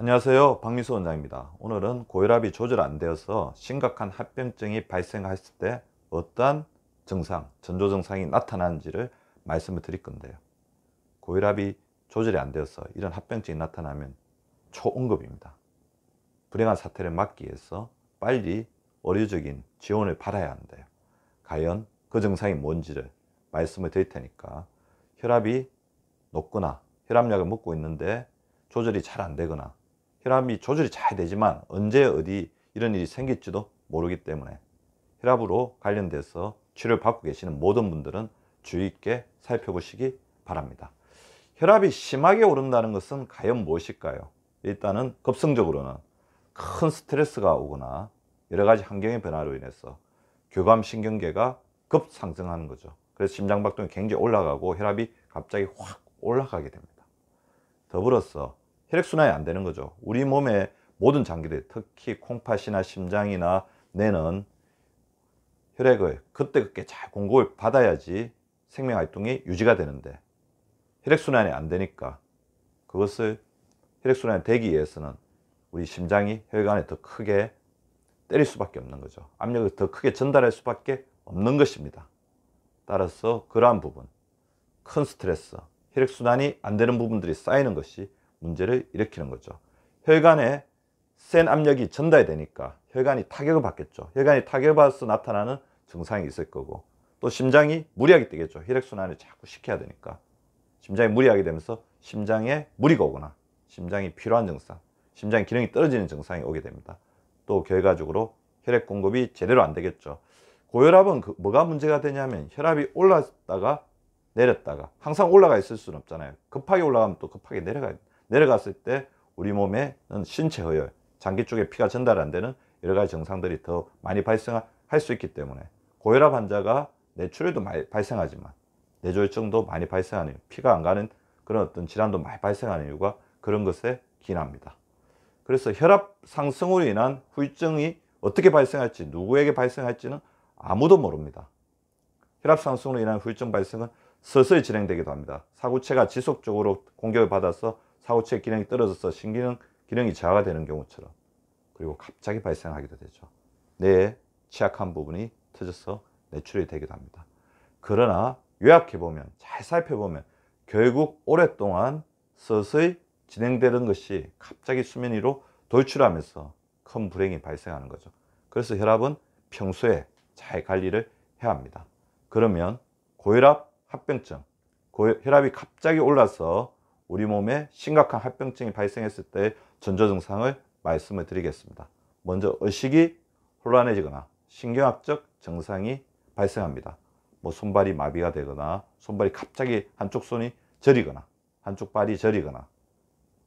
안녕하세요 박미수 원장입니다 오늘은 고혈압이 조절 안 되어서 심각한 합병증이 발생했을 때 어떠한 증상 전조 증상이 나타나는지를 말씀을 드릴 건데요 고혈압이 조절이 안 되어서 이런 합병증이 나타나면 초응급입니다 불행한 사태를 막기 위해서 빨리 의료적인 지원을 받아야 한대요 과연 그 증상이 뭔지를 말씀을 드릴 테니까 혈압이 높거나 혈압약을 먹고 있는데 조절이 잘 안 되거나 혈압이 조절이 잘 되지만 언제 어디 이런 일이 생길지도 모르기 때문에 혈압으로 관련돼서 치료를 받고 계시는 모든 분들은 주의 있게 살펴보시기 바랍니다. 혈압이 심하게 오른다는 것은 과연 무엇일까요? 일단은 급성적으로는 큰 스트레스가 오거나 여러 가지 환경의 변화로 인해서 교감신경계가 급상승하는 거죠. 그래서 심장박동이 굉장히 올라가고 혈압이 갑자기 확 올라가게 됩니다. 더불어서 혈액순환이 안 되는 거죠. 우리 몸의 모든 장기들, 특히 콩팥이나 심장이나 뇌는 혈액을 그때그때 잘 공급을 받아야지 생명활동이 유지가 되는데 혈액순환이 안 되니까 그것을 혈액순환이 되기 위해서는 우리 심장이 혈관에 더 크게 때릴 수밖에 없는 거죠. 압력을 더 크게 전달할 수밖에 없는 것입니다. 따라서 그러한 부분, 큰 스트레스, 혈액순환이 안 되는 부분들이 쌓이는 것이 문제를 일으키는 거죠. 혈관에 센 압력이 전달이 되니까 혈관이 타격을 받겠죠. 혈관이 타격을 받아서 나타나는 증상이 있을 거고 또 심장이 무리하게 뛰겠죠. 혈액순환을 자꾸 시켜야 되니까 심장이 무리하게 되면서 심장에 무리가 오거나 심장이 필요한 증상, 심장 기능이 떨어지는 증상이 오게 됩니다. 또 결과적으로 혈액 공급이 제대로 안 되겠죠. 고혈압은 그 뭐가 문제가 되냐면 혈압이 올랐다가 내렸다가 항상 올라가 있을 수는 없잖아요. 급하게 올라가면 또 급하게 내려가야 돼요. 내려갔을 때 우리 몸에는 신체 허혈, 장기 쪽에 피가 전달 안 되는 여러 가지 증상들이 더 많이 발생할 수 있기 때문에 고혈압 환자가 뇌출혈도 많이 발생하지만 뇌졸중도 많이 발생하는 피가 안 가는 그런 어떤 질환도 많이 발생하는 이유가 그런 것에 기인합니다. 그래서 혈압 상승으로 인한 후유증이 어떻게 발생할지 누구에게 발생할지는 아무도 모릅니다. 혈압 상승으로 인한 후유증 발생은 서서히 진행되기도 합니다. 사구체가 지속적으로 공격을 받아서 사고체 기능이 떨어져서 신기능 기능이 저하가 되는 경우처럼 그리고 갑자기 발생하기도 되죠. 뇌에 취약한 부분이 터져서 내출이 되기도 합니다. 그러나 요약해보면 잘 살펴보면 결국 오랫동안 서서히 진행되는 것이 갑자기 수면 위로 돌출하면서 큰 불행이 발생하는 거죠. 그래서 혈압은 평소에 잘 관리를 해야 합니다. 그러면 고혈압 합병증, 고혈압이 갑자기 올라서 우리 몸에 심각한 합병증이 발생했을 때의 전조 증상을 말씀을 드리겠습니다. 먼저 의식이 혼란해지거나 신경학적 증상이 발생합니다. 뭐 손발이 마비가 되거나 손발이 갑자기 한쪽 손이 저리거나 한쪽 발이 저리거나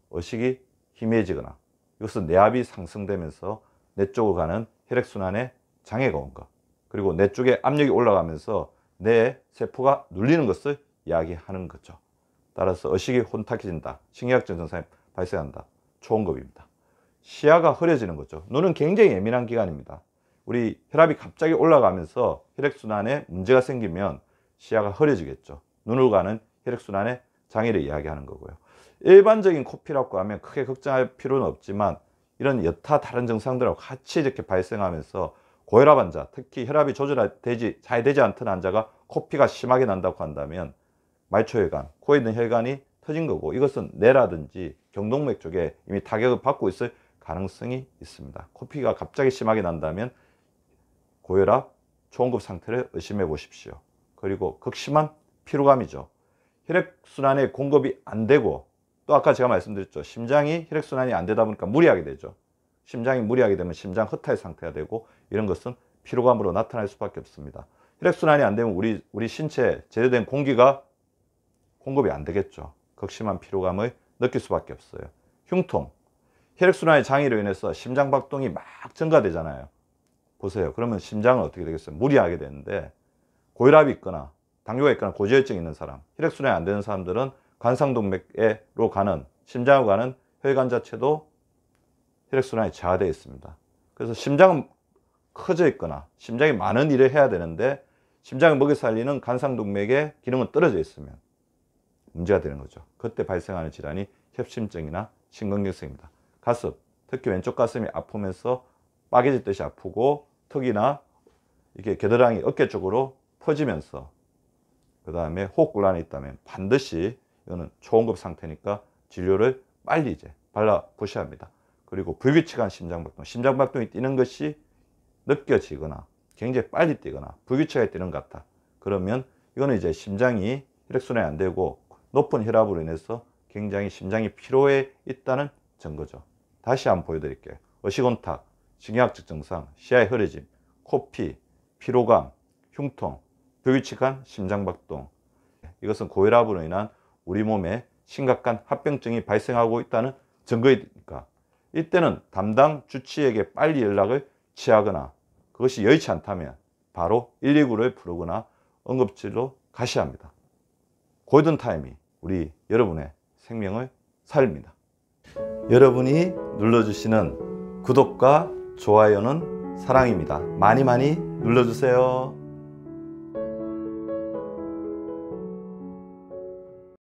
의식이 희미해지거나 이것은 내압이 상승되면서 뇌 쪽으로 가는 혈액순환에 장애가 온 것. 그리고 뇌 쪽에 압력이 올라가면서 뇌 세포가 눌리는 것을 이야기하는 거죠. 따라서 의식이 혼탁해진다. 심리학증상이 발생한다. 초원급입니다. 시야가 흐려지는 거죠. 눈은 굉장히 예민한 기관입니다. 우리 혈압이 갑자기 올라가면서 혈액순환에 문제가 생기면 시야가 흐려지겠죠. 눈을 가는 혈액순환의 장애를 이야기하는 거고요. 일반적인 코피라고 하면 크게 걱정할 필요는 없지만 이런 여타 다른 증상들하고 같이 이렇게 발생하면서 고혈압 환자, 특히 혈압이 조절되지 잘 되지 않던 환자가 코피가 심하게 난다고 한다면 말초혈관, 코에 있는 혈관이 터진 거고 이것은 뇌라든지 경동맥 쪽에 이미 타격을 받고 있을 가능성이 있습니다. 코피가 갑자기 심하게 난다면 고혈압, 초응급 상태를 의심해 보십시오. 그리고 극심한 피로감이죠. 혈액순환의 공급이 안 되고 또 아까 제가 말씀드렸죠. 심장이 혈액순환이 안 되다 보니까 무리하게 되죠. 심장이 무리하게 되면 심장 허탈 상태가 되고 이런 것은 피로감으로 나타날 수밖에 없습니다. 혈액순환이 안 되면 우리, 우리 신체 에 제대로 된 공기가 공급이 안 되겠죠. 극심한 피로감을 느낄 수밖에 없어요. 흉통. 혈액순환의 장애로 인해서 심장박동이 막 증가되잖아요. 보세요. 그러면 심장은 어떻게 되겠어요? 무리하게 되는데 고혈압이 있거나 당뇨가 있거나 고지혈증이 있는 사람, 혈액순환이 안 되는 사람들은 관상동맥으로 가는 심장으로 가는 혈관 자체도 혈액순환이 저하되어 있습니다. 그래서 심장은 커져 있거나 심장이 많은 일을 해야 되는데 심장을 먹여 살리는 관상동맥의 기능은 떨어져 있으면 문제가 되는 거죠. 그때 발생하는 질환이 협심증이나 심근경색입니다. 가슴, 특히 왼쪽 가슴이 아프면서 빠개질듯이 아프고 턱이나 이렇게 겨드랑이 어깨 쪽으로 퍼지면서 그 다음에 호흡곤란이 있다면 반드시 이거는 초응급 상태니까 진료를 빨리 이제 발라 부셔야 합니다. 그리고 불규칙한 심장박동, 심장박동이 뛰는 것이 느껴지거나 굉장히 빨리 뛰거나 불규칙하게 뛰는 것 같다. 그러면 이거는 이제 심장이 혈액순환이 안 되고 높은 혈압으로 인해서 굉장히 심장이 피로해 있다는 증거죠. 다시 한번 보여드릴게요. 의식온탁, 신경학적 증상, 시야의 흐려짐, 코피, 피로감, 흉통, 불규칙한 심장박동. 이것은 고혈압으로 인한 우리 몸에 심각한 합병증이 발생하고 있다는 증거이니까 이때는 담당 주치에게 빨리 연락을 취하거나 그것이 여의치 않다면 바로 119를 부르거나 응급실로 가셔야 합니다. 골든타임이 우리 여러분의 생명을 살립니다. 여러분이 눌러주시는 구독과 좋아요는 사랑입니다. 많이 많이 눌러주세요.